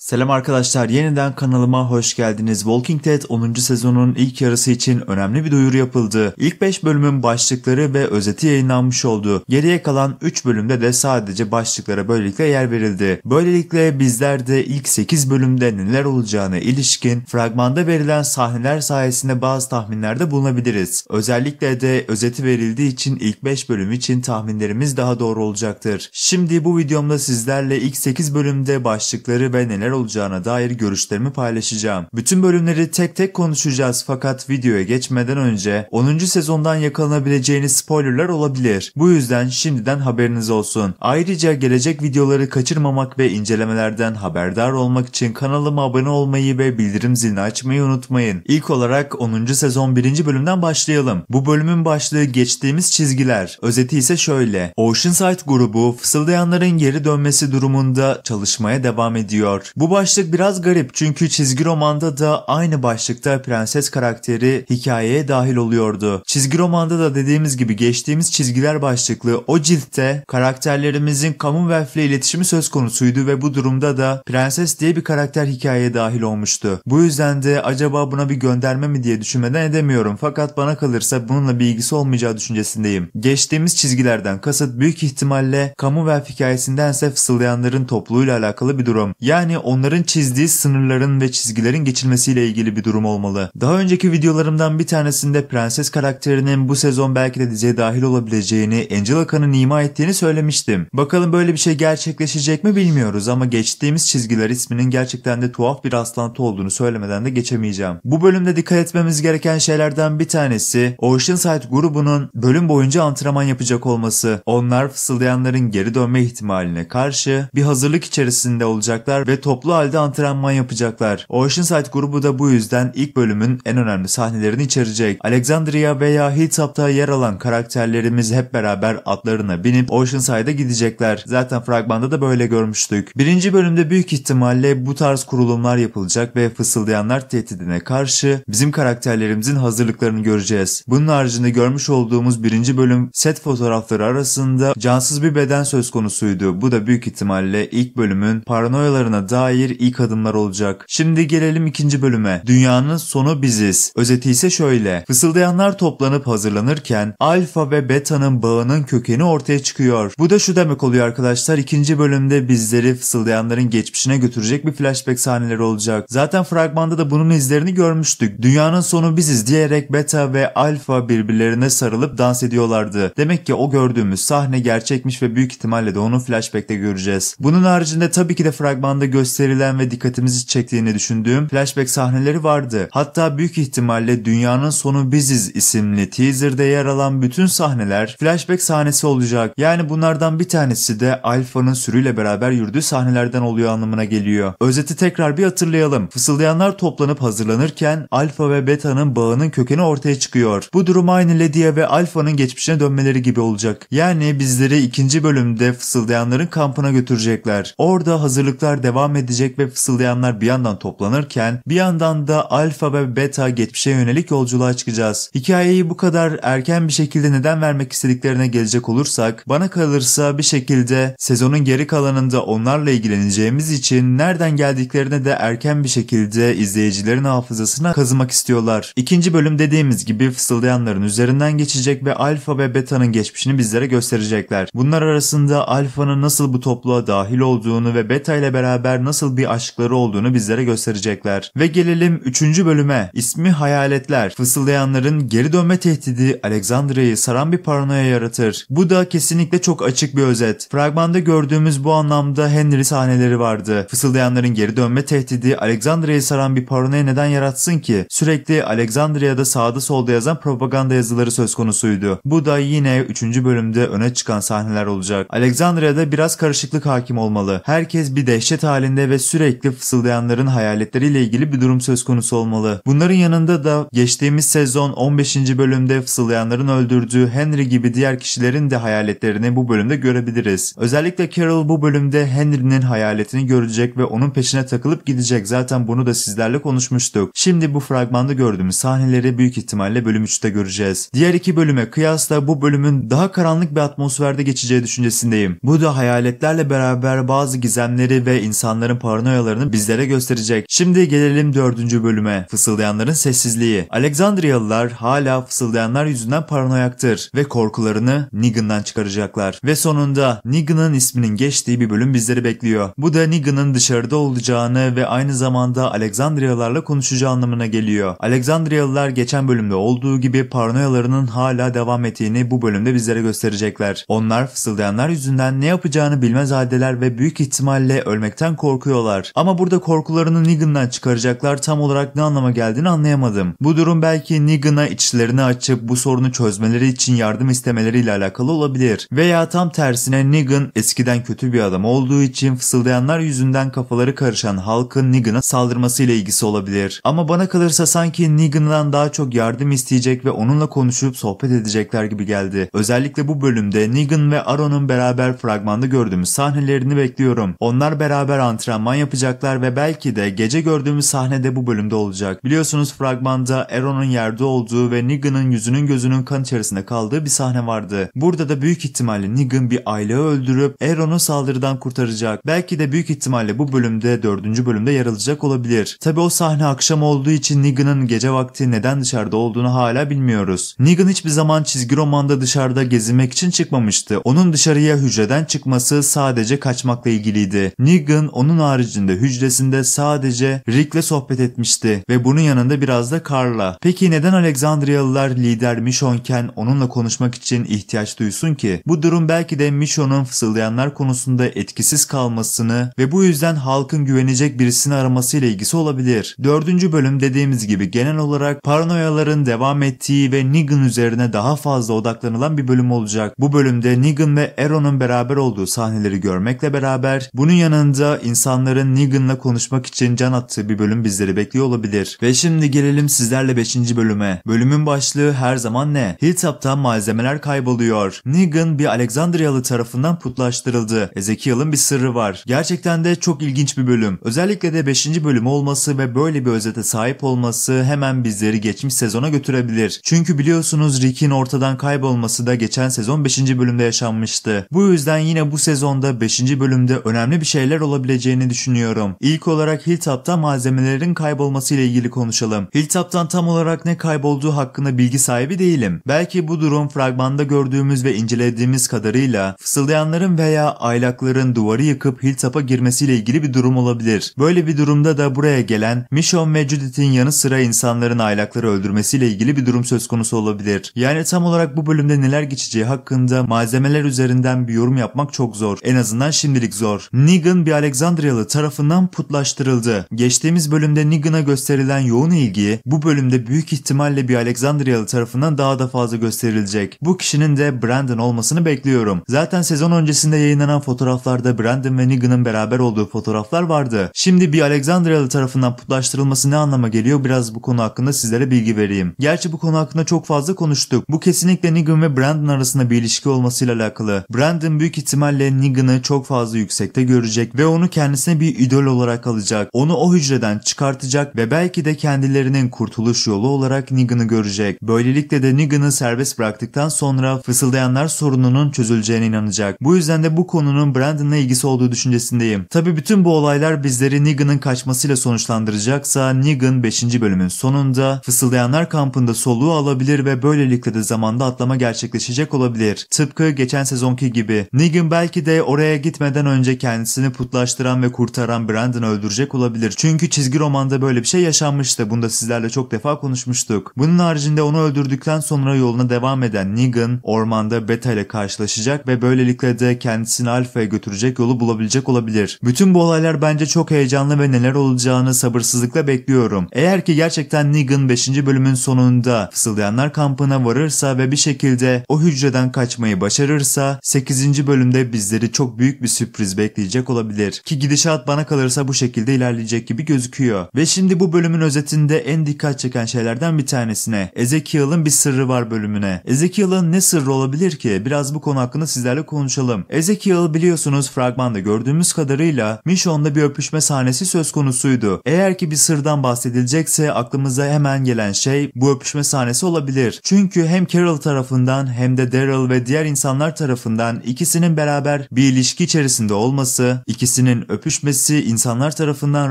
Selam arkadaşlar yeniden kanalıma hoş geldiniz. Walking Dead 10. sezonun ilk yarısı için önemli bir duyuru yapıldı. İlk 5 bölümün başlıkları ve özeti yayınlanmış oldu. Geriye kalan 3 bölümde de sadece başlıklara böylelikle yer verildi. Böylelikle bizler de ilk 8 bölümde neler olacağına ilişkin fragmanda verilen sahneler sayesinde bazı tahminlerde bulunabiliriz. Özellikle de özeti verildiği için ilk 5 bölüm için tahminlerimiz daha doğru olacaktır. Şimdi bu videomda sizlerle ilk 8 bölümde başlıkları ve neler neler olacağına dair görüşlerimi paylaşacağım. Bütün bölümleri tek tek konuşacağız fakat videoya geçmeden önce 10. sezondan yakalanabileceğiniz spoilerlar olabilir. Bu yüzden şimdiden haberiniz olsun. Ayrıca gelecek videoları kaçırmamak ve incelemelerden haberdar olmak için kanalıma abone olmayı ve bildirim zilini açmayı unutmayın. İlk olarak 10. sezon 1. bölümden başlayalım. Bu bölümün başlığı geçtiğimiz çizgiler. Özeti ise şöyle. Oceanside grubu fısıldayanların geri dönmesi durumunda çalışmaya devam ediyor. Bu başlık biraz garip çünkü çizgi romanda da aynı başlıkta prenses karakteri hikayeye dahil oluyordu. Çizgi romanda da dediğimiz gibi geçtiğimiz çizgiler başlıklı o ciltte karakterlerimizin Commonwealth ile iletişimi söz konusuydu ve bu durumda da prenses diye bir karakter hikayeye dahil olmuştu. Bu yüzden de acaba buna bir gönderme mi diye düşünmeden edemiyorum fakat bana kalırsa bununla bir ilgisi olmayacağı düşüncesindeyim. Geçtiğimiz çizgilerden kasıt büyük ihtimalle Commonwealth hikayesindense fısıldayanların topluluğuyla alakalı bir durum. Yani onların çizdiği sınırların ve çizgilerin geçilmesiyle ilgili bir durum olmalı. Daha önceki videolarımdan bir tanesinde prenses karakterinin bu sezon belki de diziye dahil olabileceğini Angela Khan'ın ima ettiğini söylemiştim. Bakalım böyle bir şey gerçekleşecek mi bilmiyoruz ama geçtiğimiz çizgiler isminin gerçekten de tuhaf bir rastlantı olduğunu söylemeden de geçemeyeceğim. Bu bölümde dikkat etmemiz gereken şeylerden bir tanesi Oceanside grubunun bölüm boyunca antrenman yapacak olması. Onlar fısıldayanların geri dönme ihtimaline karşı bir hazırlık içerisinde olacaklar ve top toplu halde antrenman yapacaklar. Oceanside grubu da bu yüzden ilk bölümün en önemli sahnelerini içerecek. Alexandria veya Hilltop'ta yer alan karakterlerimiz hep beraber atlarına binip Oceanside'a gidecekler. Zaten fragmanda da böyle görmüştük. Birinci bölümde büyük ihtimalle bu tarz kurulumlar yapılacak ve fısıldayanlar tehdidine karşı bizim karakterlerimizin hazırlıklarını göreceğiz. Bunun haricinde görmüş olduğumuz birinci bölüm set fotoğrafları arasında cansız bir beden söz konusuydu. Bu da büyük ihtimalle ilk bölümün paranoyalarına dair dair ilk adımlar olacak. Şimdi gelelim ikinci bölüme. Dünyanın sonu biziz. Özeti ise şöyle. Fısıldayanlar toplanıp hazırlanırken alfa ve beta'nın bağının kökeni ortaya çıkıyor. Bu da şu demek oluyor arkadaşlar. İkinci bölümde bizleri fısıldayanların geçmişine götürecek bir flashback sahneleri olacak. Zaten fragmanda da bunun izlerini görmüştük. Dünyanın sonu biziz diyerek beta ve alfa birbirlerine sarılıp dans ediyorlardı. Demek ki o gördüğümüz sahne gerçekmiş ve büyük ihtimalle de onu flashback'te göreceğiz. Bunun haricinde tabii ki de fragmanda göster gösterilen ve dikkatimizi çektiğini düşündüğüm flashback sahneleri vardı. Hatta büyük ihtimalle Dünyanın Sonu Biziz isimli teaser'da yer alan bütün sahneler flashback sahnesi olacak. Yani bunlardan bir tanesi de Alfa'nın sürüyle beraber yürüdüğü sahnelerden oluyor anlamına geliyor. Özeti tekrar bir hatırlayalım. Fısıldayanlar toplanıp hazırlanırken Alfa ve Beta'nın bağının kökeni ortaya çıkıyor. Bu durum aynı Ledia ve Alfa'nın geçmişine dönmeleri gibi olacak. Yani bizleri ikinci bölümde fısıldayanların kampına götürecekler. Orada hazırlıklar devam ediyor edecek ve fısıldayanlar bir yandan toplanırken bir yandan da alfa ve beta geçmişe yönelik yolculuğa çıkacağız. Hikayeyi bu kadar erken bir şekilde neden vermek istediklerine gelecek olursak bana kalırsa bir şekilde sezonun geri kalanında onlarla ilgileneceğimiz için nereden geldiklerini de erken bir şekilde izleyicilerin hafızasına kazımak istiyorlar. İkinci bölüm dediğimiz gibi fısıldayanların üzerinden geçecek ve alfa ve beta'nın geçmişini bizlere gösterecekler. Bunlar arasında alfanın nasıl bu topluğa dahil olduğunu ve beta ile beraber nasıl nasıl bir aşkları olduğunu bizlere gösterecekler. Ve gelelim 3. bölüme. İsmi Hayaletler. Fısıldayanların geri dönme tehdidi Alexandria'yı saran bir paranoya yaratır. Bu da kesinlikle çok açık bir özet. Fragmanda gördüğümüz bu anlamda Henry sahneleri vardı. Fısıldayanların geri dönme tehdidi Alexandria'yı saran bir paranoya neden yaratsın ki? Sürekli Alexandria'da sağda solda yazan propaganda yazıları söz konusuydu. Bu da yine 3. bölümde öne çıkan sahneler olacak. Alexandria'da biraz karışıklık hakim olmalı. Herkes bir dehşet halinde halinde ve sürekli fısıldayanların hayaletleriyle ilgili bir durum söz konusu olmalı. Bunların yanında da geçtiğimiz sezon 15. bölümde fısıldayanların öldürdüğü Henry gibi diğer kişilerin de hayaletlerini bu bölümde görebiliriz. Özellikle Carol bu bölümde Henry'nin hayaletini görecek ve onun peşine takılıp gidecek. Zaten bunu da sizlerle konuşmuştuk. Şimdi bu fragmanda gördüğümüz sahneleri büyük ihtimalle bölüm 3'te göreceğiz. Diğer iki bölüme kıyasla bu bölümün daha karanlık bir atmosferde geçeceği düşüncesindeyim. Bu da hayaletlerle beraber bazı gizemleri ve insanların onların paranoyalarını bizlere gösterecek. Şimdi gelelim dördüncü bölüme. Fısıldayanların sessizliği. Alexandriyalılar hala fısıldayanlar yüzünden paranoyaktır ve korkularını Negan'dan çıkaracaklar. Ve sonunda Negan'ın isminin geçtiği bir bölüm bizleri bekliyor. Bu da Negan'ın dışarıda olacağını ve aynı zamanda Alexandriyalarla konuşacağı anlamına geliyor. Alexandriyalılar geçen bölümde olduğu gibi paranoyalarının hala devam ettiğini bu bölümde bizlere gösterecekler. Onlar fısıldayanlar yüzünden ne yapacağını bilmez haldeler ve büyük ihtimalle ölmekten korkuyorlar korkuyorlar. Ama burada korkularını Negan'dan çıkaracaklar tam olarak ne anlama geldiğini anlayamadım. Bu durum belki Negan'a içlerini açıp bu sorunu çözmeleri için yardım istemeleriyle alakalı olabilir. Veya tam tersine Negan eskiden kötü bir adam olduğu için fısıldayanlar yüzünden kafaları karışan halkın Negan'a saldırmasıyla ilgisi olabilir. Ama bana kalırsa sanki Negan'dan daha çok yardım isteyecek ve onunla konuşup sohbet edecekler gibi geldi. Özellikle bu bölümde Negan ve Aaron'un beraber fragmanda gördüğümüz sahnelerini bekliyorum. Onlar beraber antrenman antrenman yapacaklar ve belki de gece gördüğümüz sahnede bu bölümde olacak. Biliyorsunuz fragmanda Aaron'un yerde olduğu ve Negan'ın yüzünün gözünün kan içerisinde kaldığı bir sahne vardı. Burada da büyük ihtimalle Negan bir aileyi öldürüp Aaron'u saldırıdan kurtaracak. Belki de büyük ihtimalle bu bölümde 4. bölümde yer alacak olabilir. Tabi o sahne akşam olduğu için Negan'ın gece vakti neden dışarıda olduğunu hala bilmiyoruz. Negan hiçbir zaman çizgi romanda dışarıda gezinmek için çıkmamıştı. Onun dışarıya hücreden çıkması sadece kaçmakla ilgiliydi. Negan onun haricinde hücresinde sadece Rick'le sohbet etmişti ve bunun yanında biraz da Carl'la. Peki neden Alexandriyalılar lider Michonken onunla konuşmak için ihtiyaç duysun ki? Bu durum belki de Michon'un fısıldayanlar konusunda etkisiz kalmasını ve bu yüzden halkın güvenecek birisini aramasıyla ilgisi olabilir. Dördüncü bölüm dediğimiz gibi genel olarak paranoyaların devam ettiği ve Negan üzerine daha fazla odaklanılan bir bölüm olacak. Bu bölümde Negan ve Aaron'un beraber olduğu sahneleri görmekle beraber bunun yanında insan insanların Negan'la konuşmak için can attığı bir bölüm bizleri bekliyor olabilir. Ve şimdi gelelim sizlerle 5. bölüme. Bölümün başlığı her zaman ne? Hilltop'tan malzemeler kayboluyor. Negan bir Alexandriyalı tarafından putlaştırıldı. Ezekiel'ın bir sırrı var. Gerçekten de çok ilginç bir bölüm. Özellikle de 5. bölüm olması ve böyle bir özete sahip olması hemen bizleri geçmiş sezona götürebilir. Çünkü biliyorsunuz Rick'in ortadan kaybolması da geçen sezon 5. bölümde yaşanmıştı. Bu yüzden yine bu sezonda 5. bölümde önemli bir şeyler olabilecek olabileceğini düşünüyorum. İlk olarak Hilltop'ta malzemelerin kaybolması ile ilgili konuşalım. Hilltop'tan tam olarak ne kaybolduğu hakkında bilgi sahibi değilim. Belki bu durum fragmanda gördüğümüz ve incelediğimiz kadarıyla fısıldayanların veya aylakların duvarı yıkıp Hilltop'a girmesiyle ilgili bir durum olabilir. Böyle bir durumda da buraya gelen Michonne ve Judith'in yanı sıra insanların aylakları öldürmesiyle ilgili bir durum söz konusu olabilir. Yani tam olarak bu bölümde neler geçeceği hakkında malzemeler üzerinden bir yorum yapmak çok zor. En azından şimdilik zor. Negan bir Alexander Alexandrialı tarafından putlaştırıldı. Geçtiğimiz bölümde Negan'a gösterilen yoğun ilgi bu bölümde büyük ihtimalle bir Alexandrialı tarafından daha da fazla gösterilecek. Bu kişinin de Brandon olmasını bekliyorum. Zaten sezon öncesinde yayınlanan fotoğraflarda Brandon ve Negan'ın beraber olduğu fotoğraflar vardı. Şimdi bir Alexandrialı tarafından putlaştırılması ne anlama geliyor biraz bu konu hakkında sizlere bilgi vereyim. Gerçi bu konu hakkında çok fazla konuştuk. Bu kesinlikle Negan ve Brandon arasında bir ilişki olmasıyla alakalı. Brandon büyük ihtimalle Negan'ı çok fazla yüksekte görecek ve onu kendi kendisine bir idol olarak alacak, onu o hücreden çıkartacak ve belki de kendilerinin kurtuluş yolu olarak Negan'ı görecek. Böylelikle de Negan'ı serbest bıraktıktan sonra fısıldayanlar sorununun çözüleceğine inanacak. Bu yüzden de bu konunun Brandon'la ilgisi olduğu düşüncesindeyim. Tabi bütün bu olaylar bizleri Negan'ın kaçmasıyla sonuçlandıracaksa Negan 5. bölümün sonunda fısıldayanlar kampında soluğu alabilir ve böylelikle de zamanda atlama gerçekleşecek olabilir. Tıpkı geçen sezonki gibi. Negan belki de oraya gitmeden önce kendisini putlaştıran ve kurtaran Brandon'ı öldürecek olabilir. Çünkü çizgi romanda böyle bir şey yaşanmıştı. Bunda sizlerle çok defa konuşmuştuk. Bunun haricinde onu öldürdükten sonra yoluna devam eden Negan ormanda Beta ile karşılaşacak ve böylelikle de kendisini Alfa'ya götürecek yolu bulabilecek olabilir. Bütün bu olaylar bence çok heyecanlı ve neler olacağını sabırsızlıkla bekliyorum. Eğer ki gerçekten Negan 5. bölümün sonunda Fısıldayanlar kampına varırsa ve bir şekilde o hücreden kaçmayı başarırsa 8. bölümde bizleri çok büyük bir sürpriz bekleyecek olabilir. Ki Gidişat bana kalırsa bu şekilde ilerleyecek gibi gözüküyor. Ve şimdi bu bölümün özetinde en dikkat çeken şeylerden bir tanesine. Ezekiel'in bir sırrı var bölümüne. Ezekiel'in ne sırrı olabilir ki? Biraz bu konu hakkında sizlerle konuşalım. Ezekiel biliyorsunuz fragmanda gördüğümüz kadarıyla Mişon'da bir öpüşme sahnesi söz konusuydu. Eğer ki bir sırdan bahsedilecekse aklımıza hemen gelen şey bu öpüşme sahnesi olabilir. Çünkü hem Carol tarafından hem de Daryl ve diğer insanlar tarafından ikisinin beraber bir ilişki içerisinde olması, ikisinin öpüşmesi öpüşmesi insanlar tarafından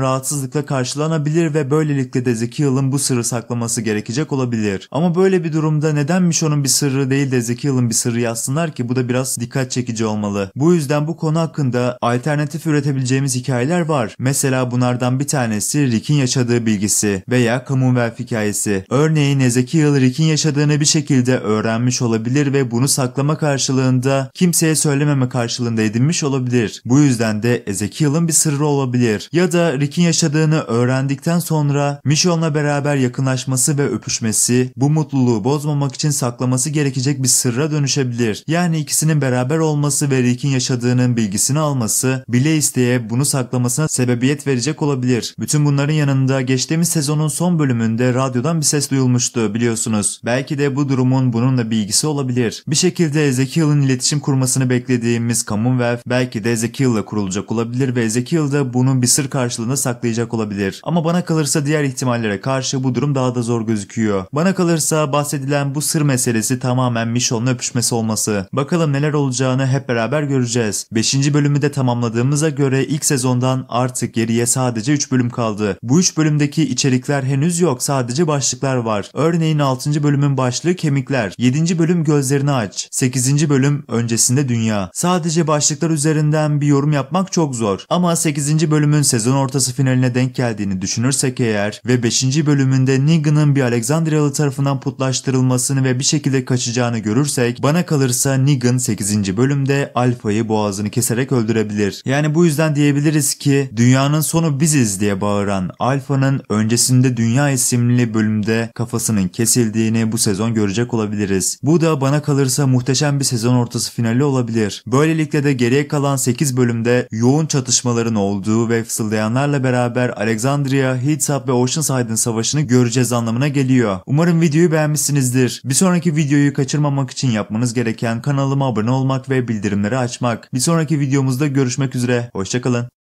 rahatsızlıkla karşılanabilir ve böylelikle de Zeki Yıl'ın bu sırrı saklaması gerekecek olabilir. Ama böyle bir durumda neden Mişo'nun bir sırrı değil de Zeki Yıl'ın bir sırrı yazsınlar ki bu da biraz dikkat çekici olmalı. Bu yüzden bu konu hakkında alternatif üretebileceğimiz hikayeler var. Mesela bunlardan bir tanesi Rick'in yaşadığı bilgisi veya Commonwealth hikayesi. Örneğin Zeki Ezekiel Rick'in yaşadığını bir şekilde öğrenmiş olabilir ve bunu saklama karşılığında kimseye söylememe karşılığında edinmiş olabilir. Bu yüzden de Ezekiel'ın Michonne'un bir sırrı olabilir. Ya da Rick'in yaşadığını öğrendikten sonra Michonne'la beraber yakınlaşması ve öpüşmesi bu mutluluğu bozmamak için saklaması gerekecek bir sırra dönüşebilir. Yani ikisinin beraber olması ve Rick'in yaşadığının bilgisini alması bile isteye bunu saklamasına sebebiyet verecek olabilir. Bütün bunların yanında geçtiğimiz sezonun son bölümünde radyodan bir ses duyulmuştu biliyorsunuz. Belki de bu durumun bununla bir ilgisi olabilir. Bir şekilde Ezekiel'in iletişim kurmasını beklediğimiz Commonwealth belki de Ezekiel'la kurulacak olabilir ve ve Ezekiel de bunu bir sır karşılığında saklayacak olabilir. Ama bana kalırsa diğer ihtimallere karşı bu durum daha da zor gözüküyor. Bana kalırsa bahsedilen bu sır meselesi tamamen Michon'la öpüşmesi olması. Bakalım neler olacağını hep beraber göreceğiz. 5. bölümü de tamamladığımıza göre ilk sezondan artık geriye sadece 3 bölüm kaldı. Bu 3 bölümdeki içerikler henüz yok sadece başlıklar var. Örneğin 6. bölümün başlığı kemikler, 7. bölüm gözlerini aç, 8. bölüm öncesinde dünya. Sadece başlıklar üzerinden bir yorum yapmak çok zor. Ama 8. bölümün sezon ortası finaline denk geldiğini düşünürsek eğer ve 5. bölümünde Negan'ın bir Alexandrialı tarafından putlaştırılmasını ve bir şekilde kaçacağını görürsek bana kalırsa Negan 8. bölümde Alfa'yı boğazını keserek öldürebilir. Yani bu yüzden diyebiliriz ki dünyanın sonu biziz diye bağıran Alfa'nın öncesinde Dünya isimli bölümde kafasının kesildiğini bu sezon görecek olabiliriz. Bu da bana kalırsa muhteşem bir sezon ortası finali olabilir. Böylelikle de geriye kalan 8 bölümde yoğun çatışma çatışmaların olduğu ve fısıldayanlarla beraber Alexandria, Hilltop ve Oceanside'ın savaşını göreceğiz anlamına geliyor. Umarım videoyu beğenmişsinizdir. Bir sonraki videoyu kaçırmamak için yapmanız gereken kanalıma abone olmak ve bildirimleri açmak. Bir sonraki videomuzda görüşmek üzere. Hoşçakalın.